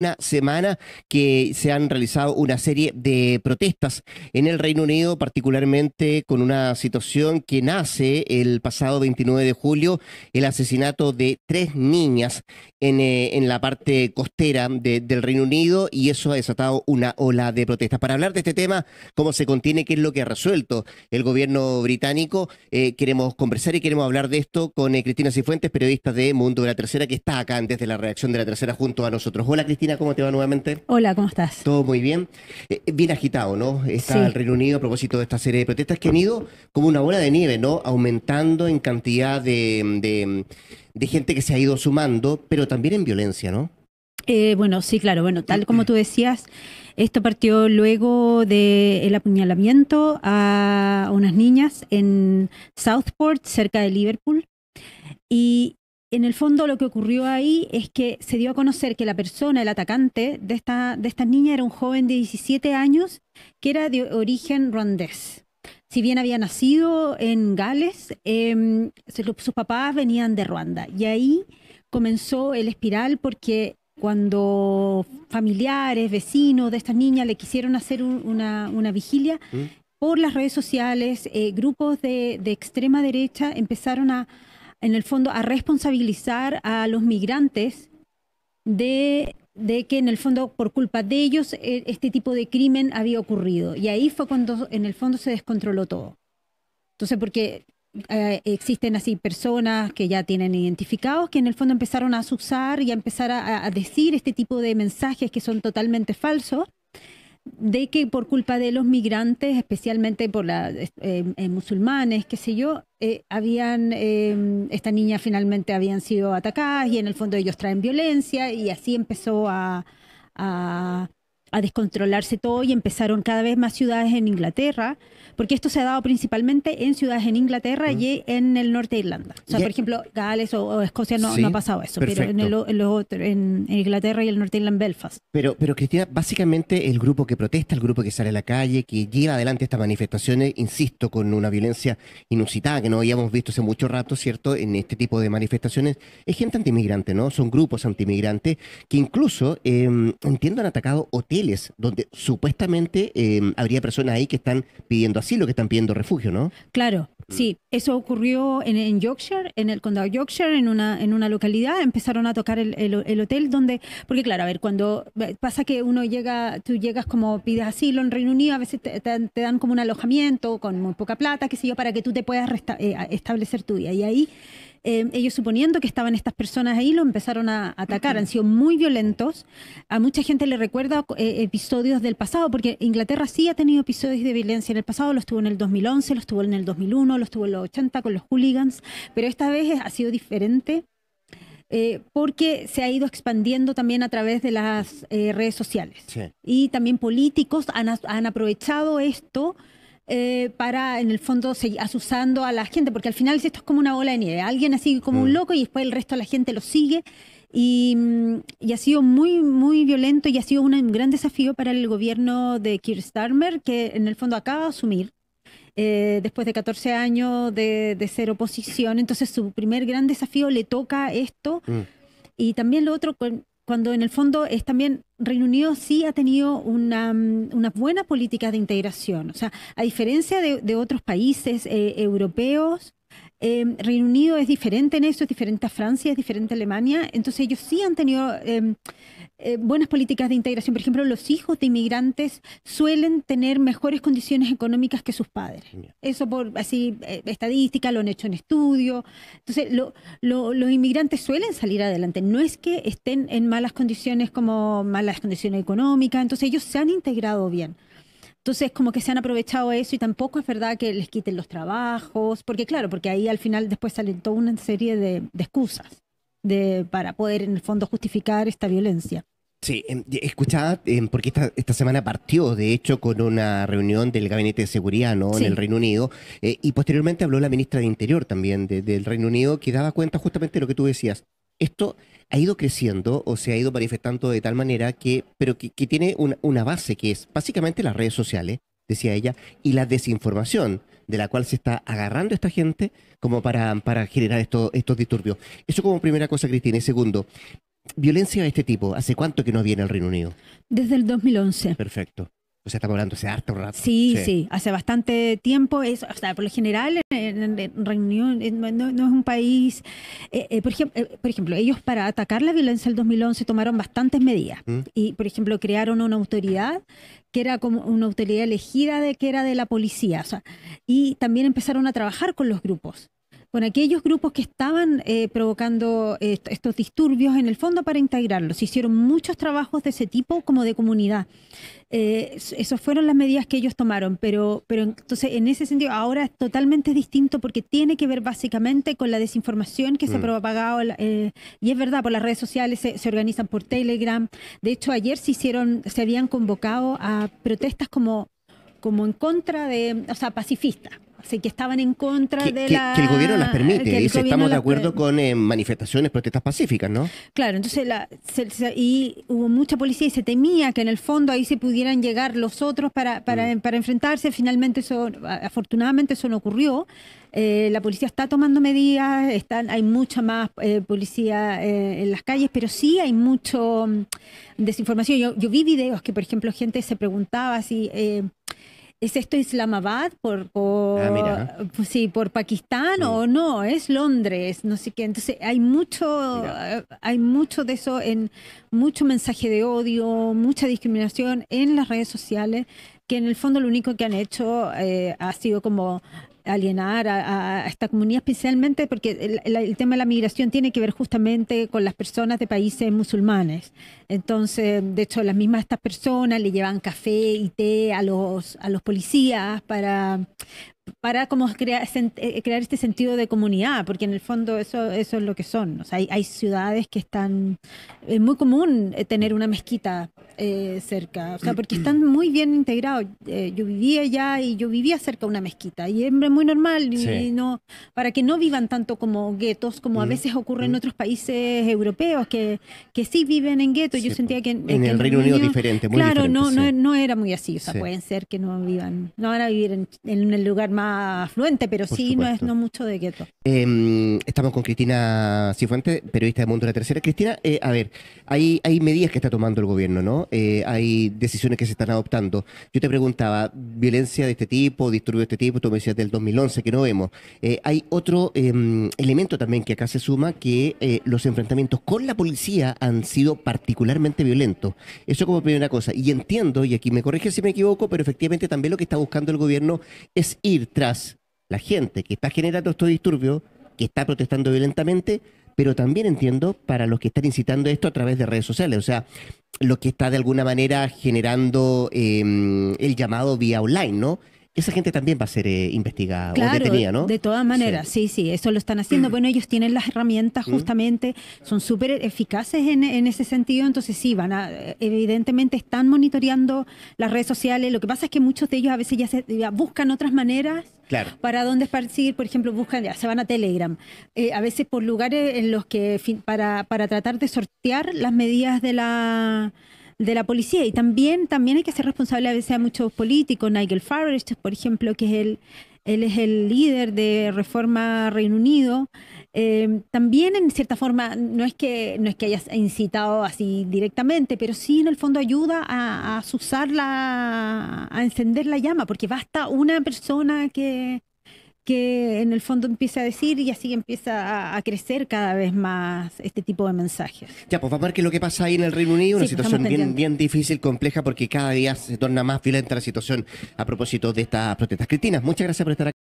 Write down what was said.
una semana que se han realizado una serie de protestas en el Reino Unido, particularmente con una situación que nace el pasado 29 de julio, el asesinato de tres niñas en, eh, en la parte costera del Reino Unido y eso ha desatado una ola de protestas. Para hablar de este tema, cómo se contiene, qué es lo que ha resuelto el gobierno británico, eh, queremos conversar y queremos hablar de esto con eh, Cristina Cifuentes, periodista de Mundo de la Tercera, que está acá antes de la reacción de la Tercera junto a nosotros. Hola Cristina. ¿cómo te va nuevamente? Hola, ¿cómo estás? Todo muy bien. Eh, eh, bien agitado, ¿no? Está el Reino Unido a propósito de esta serie de protestas que han ido como una bola de nieve, ¿no? Aumentando en cantidad de, gente que se ha ido sumando, pero también en violencia, ¿no? Eh, bueno, sí, claro. Bueno, tal como tú decías, esto partió luego del apuñalamiento a unas niñas en Southport, cerca de Liverpool. Y en el fondo lo que ocurrió ahí es que se dio a conocer que la persona, el atacante de esta, de niña era un joven de 17 años que era de origen ruandés. Si bien había nacido en Gales, em, sus papás venían de Ruanda. Y ahí comenzó el espiral porque cuando familiares, vecinos de esta niña le quisieron hacer una, vigilia, ¿Mm? por las redes sociales, eh, grupos de extrema derecha empezaron a en el fondo, a responsabilizar a los migrantes de, que en el fondo, por culpa de ellos, e, este tipo de crimen había ocurrido. Y ahí fue cuando en el fondo se descontroló todo. Entonces, porque eh, existen así personas que ya tienen identificados, que en el fondo empezaron a usar y a empezar a, decir este tipo de mensajes que son totalmente falsos, de que por culpa de los migrantes, especialmente por la, eh, eh, musulmanes, qué sé yo, eh, habían, em, esta niña finalmente habían sido atacadas y en el fondo ellos traen violencia y así empezó a a descontrolarse todo y empezaron cada vez más ciudades en Inglaterra, porque esto se ha dado principalmente en ciudades en Inglaterra y en el norte de Irlanda. O sea, por ejemplo, Gales o, Escocia no, ha pasado eso, pero en, Inglaterra y el norte de Irlanda, Belfast. Pero, pero Cristina, básicamente el grupo que protesta, el grupo que sale a la calle, que lleva adelante estas manifestaciones, insisto, con una violencia inusitada que no habíamos visto hace mucho rato, ¿cierto? En este tipo de manifestaciones, es gente antimigrante, ¿no? Son grupos antimigrantes que incluso, eh, entiendo, han atacado donde supuestamente em, habría personas ahí que están pidiendo asilo, que están pidiendo refugio, ¿no? Claro, mm. sí. Eso ocurrió en, Yorkshire, en el condado de Yorkshire, en una, en una localidad. Empezaron a tocar el, hotel donde, porque claro, a ver, cuando pasa que uno llega, tú llegas como pides asilo en Reino Unido, a veces te, dan como un alojamiento con muy poca plata, qué sé yo, para que tú te puedas eh, establecer tu vida. Y ahí eh, ellos suponiendo que estaban estas personas ahí, lo empezaron a atacar, han sido muy violentos. A mucha gente le recuerda eh, episodios del pasado, porque Inglaterra sí ha tenido episodios de violencia en el pasado, los tuvo en el 2011, los tuvo en el 2001, los tuvo en los 80 con los hooligans, pero esta vez ha sido diferente. Eh, porque se ha ido expandiendo también a través de las redes sociales. Y también políticos han aprovechado esto eh, para, en el fondo, seguir asusando a la gente, porque al final esto es como una bola de nieve. Alguien así como un mm. loco y después el resto de la gente lo sigue. Y, mm, ha sido muy, muy violento y ha sido un gran desafío para el gobierno de Keir que en el fondo acaba de asumir eh, después de 14 años de, ser oposición. Entonces, su primer gran desafío le toca esto. Mm. Y también lo otro, cuando en el fondo es también Reino Unido sí ha tenido una, mm, buena política de integración. O sea, a diferencia de, otros países eh, europeos, eh, Reino Unido es diferente en eso, es diferente a Francia, es diferente a Alemania. Entonces ellos sí han tenido em, eh, buenas políticas de integración. Por ejemplo, los hijos de inmigrantes suelen tener mejores condiciones económicas que sus padres. Eso por así eh, estadística, lo han hecho en estudio. Entonces los inmigrantes suelen salir adelante. No es que estén en malas condiciones como malas condiciones económicas. Entonces ellos se han integrado bien. Entonces, como que se han aprovechado eso y tampoco es verdad que les quiten los trabajos, porque claro, porque ahí al final después salen toda una serie de, excusas de, para poder en el fondo justificar esta violencia. Sí, em, escuchaba, em, porque esta, esta semana partió, de hecho, con una reunión del Gabinete de Seguridad ¿no? en el Reino Unido, eh, y posteriormente habló la ministra de Interior también del Reino Unido, que daba cuenta justamente de lo que tú decías. Esto ha ido creciendo o se ha ido manifestando de tal manera que, pero que, tiene una, base que es básicamente las redes sociales, decía ella, y la desinformación de la cual se está agarrando esta gente como para, para generar estos, estos disturbios. Eso como primera cosa, Cristina. Y segundo, violencia de este tipo, ¿hace cuánto que no viene al Reino Unido? Desde el 2011. Perfecto. Se sea, estamos hablando hace harto rato. Sí, sí, hace bastante tiempo. Es, o sea, por lo general, en, reunión, eh, no, es un país. Eh, eh, por, ejemplo, por ejemplo, ellos para atacar la violencia del 2011 tomaron bastantes medidas. ¿Mm? Y, por ejemplo, crearon una autoridad que era como una autoridad elegida de que era de la policía. y también empezaron a trabajar con los grupos con aquellos grupos que estaban eh, provocando eh, estos disturbios en el fondo para integrarlos. hicieron muchos trabajos de ese tipo como de comunidad. Eh, esas fueron las medidas que ellos tomaron, pero, pero entonces en ese sentido ahora es totalmente distinto porque tiene que ver básicamente con la desinformación que se ha mm. propagado eh, y es verdad, por las redes sociales se, organizan por Telegram. De hecho, ayer se hicieron, se habían convocado a protestas como, como en contra de, o sea, pacifistas que estaban en contra de la... Que el gobierno las permite, dice, estamos de acuerdo con eh, manifestaciones, protestas pacíficas, ¿no? Claro, entonces y hubo mucha policía y se temía que en el fondo ahí se pudieran llegar los otros para, para, mm. para enfrentarse. Finalmente, eso, afortunadamente eso no ocurrió. Eh, la policía está tomando medidas, están, hay mucha más eh, policía en las calles, pero sí hay mucho mm, desinformación. Yo, yo, vi videos que, por ejemplo, gente se preguntaba si ¿Es esto Islamabad por, por ah, sí, por Pakistán o mm. no? Es Londres, no sé qué. Entonces hay mucho, eh, hay mucho de eso en mucho mensaje de odio, mucha discriminación en las redes sociales que en el fondo lo único que han hecho eh, ha sido como alienar a, esta comunidad, especialmente porque el, tema de la migración tiene que ver justamente con las personas de países musulmanes. Entonces, de hecho, las mismas estas personas le llevan café y té a los, a los policías para, para como crear, eh, crear este sentido de comunidad, porque en el fondo eso, eso es lo que son. O sea, hay, hay, ciudades que están, es muy común eh, tener una mezquita eh, cerca, o sea, porque están muy bien integrados. yo vivía allá y yo vivía cerca de una mezquita y en muy normal, no, para que no vivan tanto como guetos, como a veces ocurre en otros países europeos, que, que sí viven en guetos. Yo sentía que... En, el Reino Unido diferente, muy Claro, no, no, era muy así, o sea, pueden ser que no vivan, no van a vivir en, en el lugar más afluente, pero sí, no es no mucho de gueto. Em, estamos con Cristina Cifuentes, periodista de Mundo de la Tercera. Cristina, eh, a ver, hay, hay medidas que está tomando el gobierno, ¿no? Eh, hay decisiones que se están adoptando. Yo te preguntaba, violencia de este tipo, disturbios de este tipo, tú me decías del 2011 que no vemos. Eh, hay otro em, elemento también que acá se suma, que eh, los enfrentamientos con la policía han sido particularmente violentos. Eso como primera cosa. Y entiendo, y aquí me corrige si me equivoco, pero efectivamente también lo que está buscando el gobierno es ir tras la gente que está generando estos disturbios, que está protestando violentamente, pero también entiendo para los que están incitando esto a través de redes sociales, o sea, lo que está de alguna manera generando em, el llamado vía online, ¿no? esa gente también va a ser eh, investigada o detenida, ¿no? De todas maneras, sí, sí, eso lo están haciendo. Mm. Bueno, ellos tienen las herramientas mm. justamente, son súper eficaces en, ese sentido, entonces sí, van evidentemente están monitoreando las redes sociales. Lo que pasa es que muchos de ellos a veces ya, buscan otras maneras Para dónde partir, por ejemplo, buscan, ya, se van a Telegram. Eh, a veces por lugares en los que, para, para tratar de sortear las medidas de la, de la policía. Y también, también hay que ser responsable a veces a muchos políticos, Nigel Farage, por ejemplo, que es el, él es el líder de Reforma Reino Unido. Em, también, en cierta forma, no es, que, no es que haya incitado así directamente, pero sí, en el fondo, ayuda a, a a encender la llama, porque basta una persona que, que en el fondo empieza a decir y así empieza a, crecer cada vez más este tipo de mensajes. Ya, pues vamos a ver qué es lo que pasa ahí en el Reino Unido, una pues, situación bien, bien, difícil, compleja, porque cada día se torna más violenta la situación a propósito de estas protestas. Cristina, muchas gracias por estar aquí.